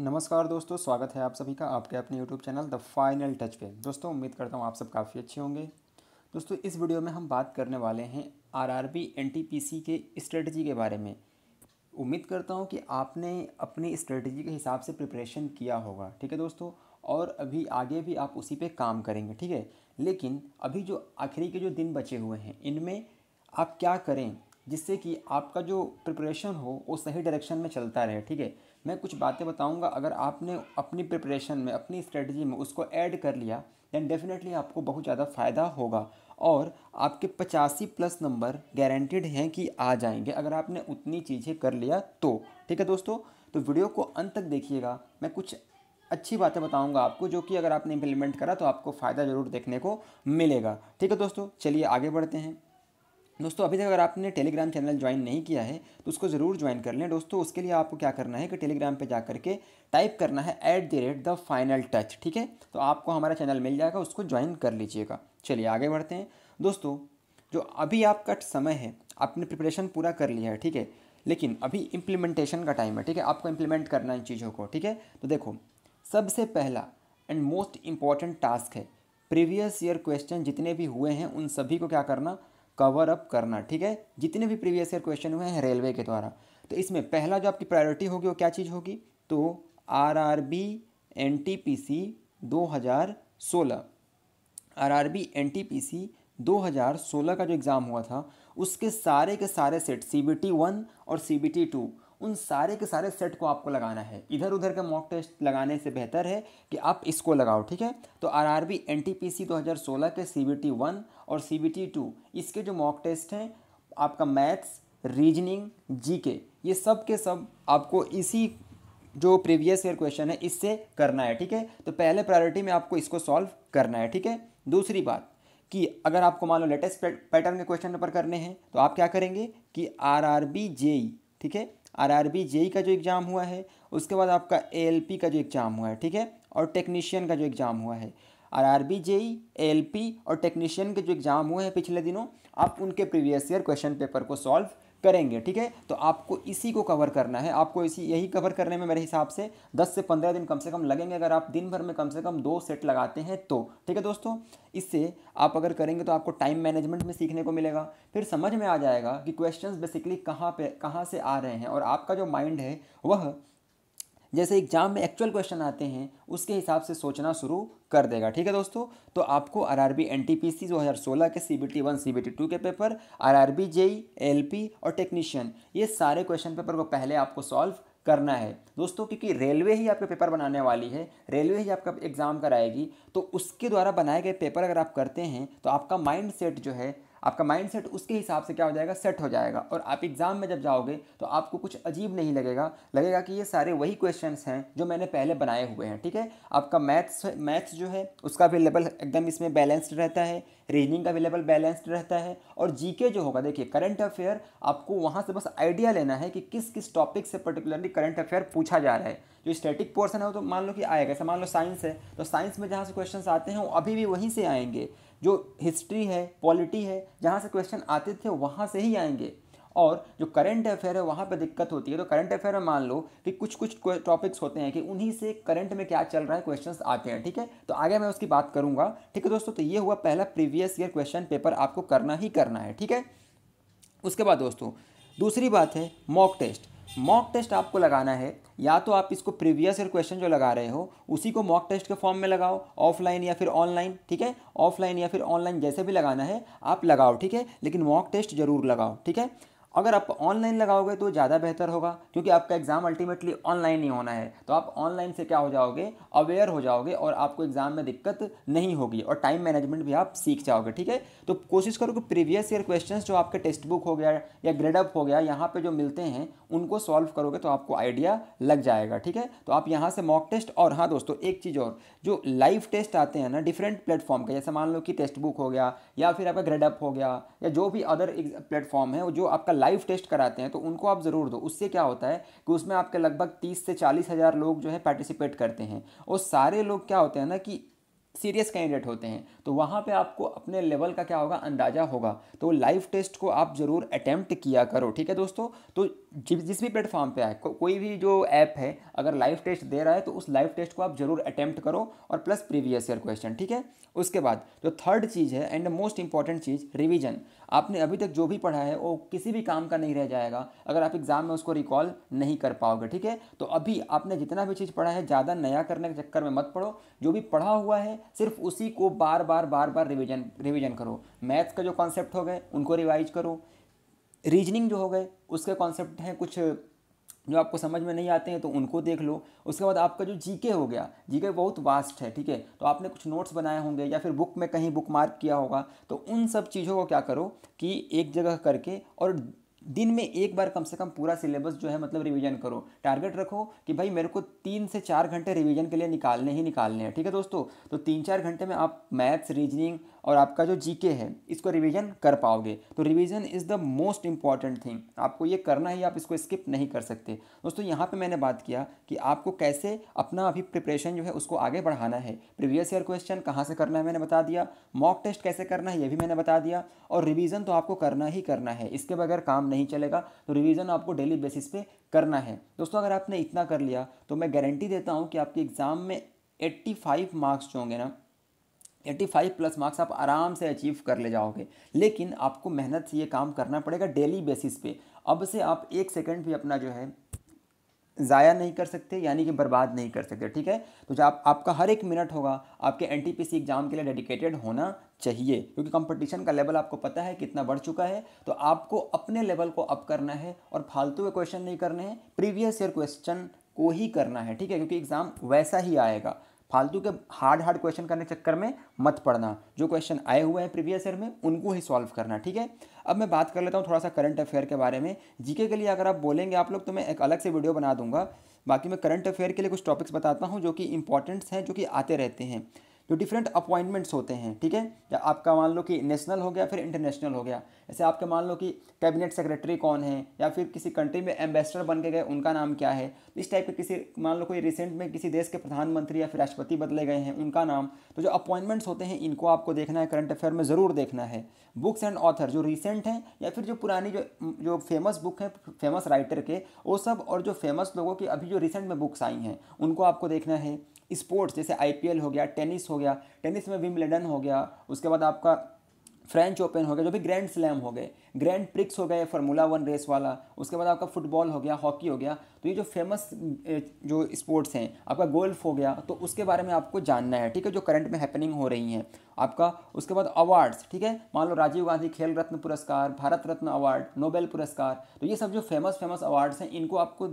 नमस्कार दोस्तों स्वागत है आप सभी का आपके अपने YouTube channel the final touch पे दोस्तों उम्मीद करता हूँ आप सब काफ़ी अच्छे होंगे दोस्तों इस वीडियो में हम बात करने वाले हैं आर आर के स्ट्रेटजी के बारे में उम्मीद करता हूँ कि आपने अपनी स्ट्रेटजी के हिसाब से प्रिपरेशन किया होगा ठीक है दोस्तों और अभी आगे भी आप उसी पर काम करेंगे ठीक है लेकिन अभी जो आखिरी के जो दिन बचे हुए हैं इनमें आप क्या करें जिससे कि आपका जो प्रिपरेशन हो वो सही डायरेक्शन में चलता रहे ठीक है मैं कुछ बातें बताऊंगा अगर आपने अपनी प्रिपरेशन में अपनी स्ट्रेटजी में उसको ऐड कर लिया दैन डेफिनेटली आपको बहुत ज़्यादा फ़ायदा होगा और आपके पचासी प्लस नंबर गारंटेड हैं कि आ जाएंगे अगर आपने उतनी चीज़ें कर लिया तो ठीक है दोस्तों तो वीडियो को अंत तक देखिएगा मैं कुछ अच्छी बातें बताऊंगा आपको जो कि अगर आपने इम्प्लीमेंट करा तो आपको फ़ायदा ज़रूर देखने को मिलेगा ठीक है दोस्तों चलिए आगे बढ़ते हैं दोस्तों अभी तक अगर आपने टेलीग्राम चैनल ज्वाइन नहीं किया है तो उसको ज़रूर ज्वाइन कर लें दोस्तों उसके लिए आपको क्या करना है कि टेलीग्राम पे जा करके टाइप करना है at the rate the final touch ठीक है तो आपको हमारा चैनल मिल जाएगा उसको ज्वाइन कर लीजिएगा चलिए आगे बढ़ते हैं दोस्तों जो अभी आपका समय है आपने प्रिपरेशन पूरा कर लिया है ठीक है लेकिन अभी इम्प्लीमेंटेशन का टाइम है ठीक है आपको इम्प्लीमेंट करना है इन चीज़ों को ठीक है तो देखो सबसे पहला एंड मोस्ट इम्पॉर्टेंट टास्क है प्रीवियस ईयर क्वेश्चन जितने भी हुए हैं उन सभी को क्या करना कवर अप करना ठीक है जितने भी प्रीवियस ईयर क्वेश्चन हुए हैं रेलवे के द्वारा तो इसमें पहला जो आपकी प्रायोरिटी होगी वो क्या चीज़ होगी तो R R B N T P C दो हज़ार सोलह R R B N T P C दो हज़ार सोलह का जो एग्ज़ाम हुआ था उसके सारे के सारे set C B T one और सी बी टी टू उन सारे के सारे सेट को आपको लगाना है इधर उधर के मॉक टेस्ट लगाने से बेहतर है कि आप इसको लगाओ ठीक है तो R R B N T P C दो हज़ार सोलह के सी बी टी वन और सी बी टी टू इसके जो मॉक टेस्ट हैं आपका मैथ्स रीजनिंग जी के ये सब के सब आपको इसी जो प्रीवियस ईयर क्वेश्चन है इससे करना है ठीक है तो पहले प्रायोरिटी में आपको इसको सॉल्व करना है ठीक है दूसरी बात कि अगर आपको मान लो लेटेस्ट पैटर्न के क्वेश्चन पेपर करने हैं तो आप क्या करेंगे कि R R B J E ठीक है आरआरबी जेई का जो एग्ज़ाम हुआ है उसके बाद आपका पी का जो एग्ज़ाम हुआ है ठीक है और टेक्नीशियन का जो एग्ज़ाम हुआ है आरआरबी जेई पी और टेक्नीशियन के जो एग्ज़ाम हुए हैं पिछले दिनों आप उनके प्रीवियस ईयर क्वेश्चन पेपर को सॉल्व करेंगे ठीक है तो आपको इसी को कवर करना है आपको इसी यही कवर करने में मेरे हिसाब से 10 से 15 दिन कम से कम लगेंगे अगर आप दिन भर में कम से कम दो सेट लगाते हैं तो ठीक है दोस्तों इससे आप अगर करेंगे तो आपको टाइम मैनेजमेंट में सीखने को मिलेगा फिर समझ में आ जाएगा कि क्वेश्चन बेसिकली कहाँ पर कहाँ से आ रहे हैं और आपका जो माइंड है वह जैसे एग्जाम में एक्चुअल क्वेश्चन आते हैं उसके हिसाब से सोचना शुरू कर देगा ठीक है दोस्तों तो आपको R R B N T P C दो हज़ार सोलह के C B T one C B T two के paper R R B JE L P और टेक्नीशियन ये सारे क्वेश्चन पेपर को पहले आपको सॉल्व करना है दोस्तों क्योंकि रेलवे ही आपका पेपर बनाने वाली है रेलवे ही आपका एग्ज़ाम कराएगी तो उसके द्वारा बनाए गए पेपर अगर आप करते हैं तो आपका माइंड सेट जो है आपका माइंड सेट उसके हिसाब से क्या हो जाएगा सेट हो जाएगा और आप एग्ज़ाम में जब जाओगे तो आपको कुछ अजीब नहीं लगेगा लगेगा कि ये सारे वही क्वेश्चन हैं जो मैंने पहले बनाए हुए हैं ठीक है आपका मैथ्स मैथ्स जो है उसका भी लेवल एकदम इसमें बैलेंस्ड रहता है रीजनिंग का भी लेवल बैलेंस्ड रहता है और जीके जो होगा देखिए करंट अफेयर आपको वहाँ से बस आइडिया लेना है कि किस किस टॉपिक से पर्टिकुलरली करंट अफेयर पूछा जा रहा है जो स्टैटिक पोर्सन है वो तो मान लो कि आएगा ऐसा मान लो साइंस है तो साइंस में जहाँ से क्वेश्चन आते हैं वो अभी भी वहीं से आएंगे जो हिस्ट्री है पॉलिटी है जहाँ से क्वेश्चन आते थे वहाँ से ही आएंगे और जो करंट अफेयर है वहाँ पर दिक्कत होती है तो करंट अफेयर में मान लो कि कुछ कुछ टॉपिक्स होते हैं कि उन्हीं से करंट में क्या चल रहा है क्वेश्चंस आते हैं ठीक है तो आगे मैं उसकी बात करूँगा ठीक है दोस्तों तो ये हुआ पहला प्रीवियस ईयर क्वेश्चन पेपर आपको करना ही करना है ठीक है उसके बाद दोस्तों दूसरी बात है मॉक टेस्ट मॉक टेस्ट आपको लगाना है या तो आप इसको प्रीवियस ईयर क्वेश्चन जो लगा रहे हो उसी को मॉक टेस्ट के फॉर्म में लगाओ ऑफलाइन या फिर ऑनलाइन ठीक है ऑफलाइन या फिर ऑनलाइन जैसे भी लगाना है आप लगाओ ठीक है लेकिन मॉक टेस्ट जरूर लगाओ ठीक है अगर आप ऑनलाइन लगाओगे तो ज़्यादा बेहतर होगा क्योंकि आपका एग्ज़ाम अल्टीमेटली ऑनलाइन ही होना है तो आप ऑनलाइन से क्या हो जाओगे अवेयर हो जाओगे और आपको एग्ज़ाम में दिक्कत नहीं होगी और टाइम मैनेजमेंट भी आप सीख जाओगे ठीक है तो कोशिश करो कि प्रीवियस ईयर क्वेश्चन जो आपके टेक्स्ट बुक हो गया या ग्रेडअप हो गया यहाँ पर जो मिलते हैं उनको सॉल्व करोगे तो आपको आइडिया लग जाएगा ठीक है तो आप यहाँ से मॉक टेस्ट और हाँ दोस्तों एक चीज़ और जो लाइव टेस्ट आते हैं ना डिफरेंट प्लेटफॉर्म के जैसे मान लो कि टेक्स्ट बुक हो गया या फिर आपका ग्रेडअप हो गया या जो भी अदर प्लेटफॉर्म है वो जो आपका लाइव टेस्ट कराते हैं तो उनको आप ज़रूर दो उससे क्या होता है कि उसमें आपके लगभग तीस से चालीस हज़ार लोग जो है पार्टिसिपेट करते हैं और सारे लोग क्या होते हैं ना कि सीरियस कैंडिडेट होते हैं तो वहाँ पे आपको अपने लेवल का क्या होगा अंदाज़ा होगा तो लाइव टेस्ट को आप ज़रूर अटैम्प्ट किया करो ठीक है दोस्तों तो जिस जिस भी प्लेटफॉर्म पे आए को, कोई भी जो ऐप है अगर लाइव टेस्ट दे रहा है तो उस लाइव टेस्ट को आप जरूर अटैम्प्ट करो और प्लस प्रीवियस ईयर क्वेश्चन ठीक है उसके बाद जो थर्ड चीज़ है एंड मोस्ट इंपॉर्टेंट चीज़ रिवीजन आपने अभी तक जो भी पढ़ा है वो किसी भी काम का नहीं रह जाएगा अगर आप एग्ज़ाम में उसको रिकॉल नहीं कर पाओगे ठीक है तो अभी आपने जितना भी चीज़ पढ़ा है ज़्यादा नया करने के चक्कर में मत पढ़ो जो भी पढ़ा हुआ है सिर्फ उसी को बार बार बार बार रिविजन रिविजन करो मैथ्स का जो कॉन्सेप्ट हो गए उनको रिवाइज करो रीजनिंग जो हो गए उसके कॉन्सेप्ट हैं कुछ जो आपको समझ में नहीं आते हैं तो उनको देख लो उसके बाद आपका जो जीके हो गया जीके बहुत वास्ट है ठीक है तो आपने कुछ नोट्स बनाए होंगे या फिर बुक में कहीं बुक मार्क किया होगा तो उन सब चीज़ों को क्या करो कि एक जगह करके और दिन में एक बार कम से कम पूरा सिलेबस जो है मतलब रिवीजन करो टारगेट रखो कि भाई मेरे को तीन से चार घंटे रिवीजन के लिए निकालने ही निकालने हैं ठीक है दोस्तों तो तीन चार घंटे में आप मैथ्स रीजनिंग और आपका जो जीके है इसको रिवीजन कर पाओगे तो revision is the most important thing आपको ये करना ही आप इसको स्किप नहीं कर सकते दोस्तों यहाँ पे मैंने बात किया कि आपको कैसे अपना अभी प्रिपरेशन जो है उसको आगे बढ़ाना है प्रीवियस ईयर क्वेश्चन कहाँ से करना है मैंने बता दिया मॉक टेस्ट कैसे करना है ये भी मैंने बता दिया और रिविज़न तो आपको करना ही करना है इसके बगैर काम नहीं चलेगा तो रिविज़न आपको डेली बेसिस पे करना है दोस्तों अगर आपने इतना कर लिया तो मैं गारंटी देता हूँ कि आपके एग्ज़ाम में 85 मार्क्स जो होंगे ना 85 प्लस मार्क्स आप आराम से अचीव कर ले जाओगे लेकिन आपको मेहनत से ये काम करना पड़ेगा डेली बेसिस पे अब से आप एक सेकंड भी अपना जो है ज़ाया नहीं कर सकते यानी कि बर्बाद नहीं कर सकते ठीक है तो जब आप, आपका हर एक मिनट होगा आपके एन एग्ज़ाम के लिए डेडिकेटेड होना चाहिए क्योंकि कंपटीशन का लेवल आपको पता है कितना बढ़ चुका है तो आपको अपने लेवल को अप करना है और फालतू के क्वेश्चन नहीं करने हैं प्रीवियस ईयर क्वेश्चन को ही करना है ठीक है क्योंकि एग्ज़ाम वैसा ही आएगा फालतू के हार्ड हार्ड क्वेश्चन करने चक्कर में मत पड़ना जो क्वेश्चन आए हुए हैं प्रीवियस ईयर में उनको ही सॉल्व करना ठीक है अब मैं बात कर लेता हूँ थोड़ा सा करंट अफेयर के बारे में जीके के लिए अगर आप बोलेंगे आप लोग तो मैं एक अलग से वीडियो बना दूंगा बाकी मैं करंट अफेयर के लिए कुछ टॉपिक्स बताता हूँ जो कि इंपॉर्टेंट्स हैं जो कि आते रहते हैं जो डिफरेंट अपॉइंटमेंट्स होते हैं ठीक है या आपका मान लो कि नेशनल हो गया फिर इंटरनेशनल हो गया जैसे आपके मान लो कि कैबिनेट सेक्रेटरी कौन है या फिर किसी कंट्री में एम्बेसडर बन के गए उनका नाम क्या है इस टाइप के किसी मान लो कोई रिसेंट में किसी देश के प्रधानमंत्री या फिर राष्ट्रपति बदले गए हैं उनका नाम तो जो अपॉइंटमेंट्स होते हैं इनको आपको देखना है करंट अफेयर में ज़रूर देखना है बुक्स एंड ऑथर जो रिसेंट हैं या फिर जो पुरानी जो जो फेमस बुक हैं फेमस राइटर के वो सब और जो फेमस लोगों की अभी जो रिसेंट में बुक्स आई हैं उनको आपको देखना है स्पोर्ट्स जैसे आई हो गया टेनिस हो गया टेनिस में विम्बलेडन हो गया उसके बाद आपका फ्रेंच ओपन हो गया जो भी ग्रैंड स्लैम हो गए ग्रैंड प्रिक्स हो गए फार्मूला वन रेस वाला उसके बाद आपका फुटबॉल हो गया हॉकी हो गया तो ये जो फेमस जो स्पोर्ट्स हैं आपका गोल्फ हो गया तो उसके बारे में आपको जानना है ठीक है जो करंट में हैपनिंग हो रही हैं आपका उसके बाद अवार्ड्स ठीक है मान लो राजीव गांधी खेल रत्न पुरस्कार भारत रत्न अवार्ड नोबेल पुरस्कार तो ये सब जो फेमस फेमस अवार्ड्स हैं इनको आपको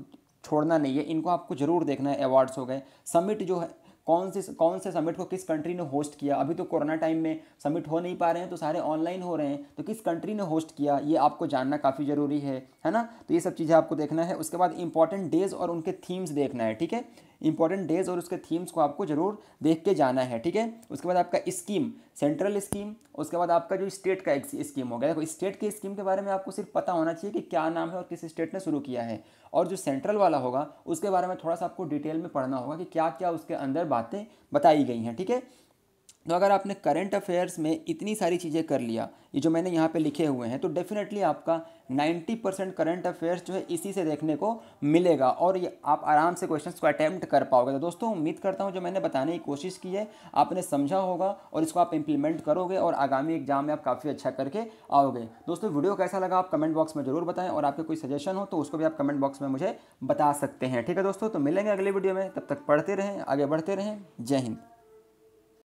छोड़ना नहीं है इनको आपको ज़रूर देखना है अवार्ड्स हो गए समिट जो है कौन से कौन से समिट को किस कंट्री ने होस्ट किया अभी तो कोरोना टाइम में समिट हो नहीं पा रहे हैं तो सारे ऑनलाइन हो रहे हैं तो किस कंट्री ने होस्ट किया ये आपको जानना काफ़ी ज़रूरी है है ना तो ये सब चीज़ें आपको देखना है उसके बाद इंपॉर्टेंट डेज और उनके थीम्स देखना है ठीक है इंपॉर्टेंट डेज और उसके थीम्स को आपको जरूर देख के जाना है ठीक है उसके बाद आपका स्कीम सेंट्रल स्कीम उसके बाद आपका जो स्टेट का स्कीम हो गया देखो स्टेट की स्कीम के बारे में आपको सिर्फ पता होना चाहिए कि क्या नाम है और किस स्टेट ने शुरू किया है और जो सेंट्रल वाला होगा उसके बारे में थोड़ा सा आपको डिटेल में पढ़ना होगा कि क्या क्या उसके अंदर बातें बताई गई हैं ठीक है थीके? तो अगर आपने करंट अफेयर्स में इतनी सारी चीज़ें कर लिया ये जो मैंने यहाँ पे लिखे हुए हैं तो डेफिनेटली आपका 90 परसेंट करंट अफेयर्स जो है इसी से देखने को मिलेगा और ये आप आराम से क्वेश्चंस को अटैम्प्ट कर पाओगे तो दोस्तों उम्मीद करता हूँ जो मैंने बताने की कोशिश की है आपने समझा होगा और इसको आप इंप्लीमेंट करोगे और आगामी एग्जाम में आप काफ़ी अच्छा करके आओगे दोस्तों वीडियो कैसा लगा आप कमेंट बॉक्स में ज़रूर बताएँ और आपके कोई सजेशन हो तो उसको भी आप कमेंट बॉक्स में मुझे बता सकते हैं ठीक है दोस्तों तो मिलेंगे अगले वीडियो में तब तक पढ़ते रहें आगे बढ़ते रहें जय हिंद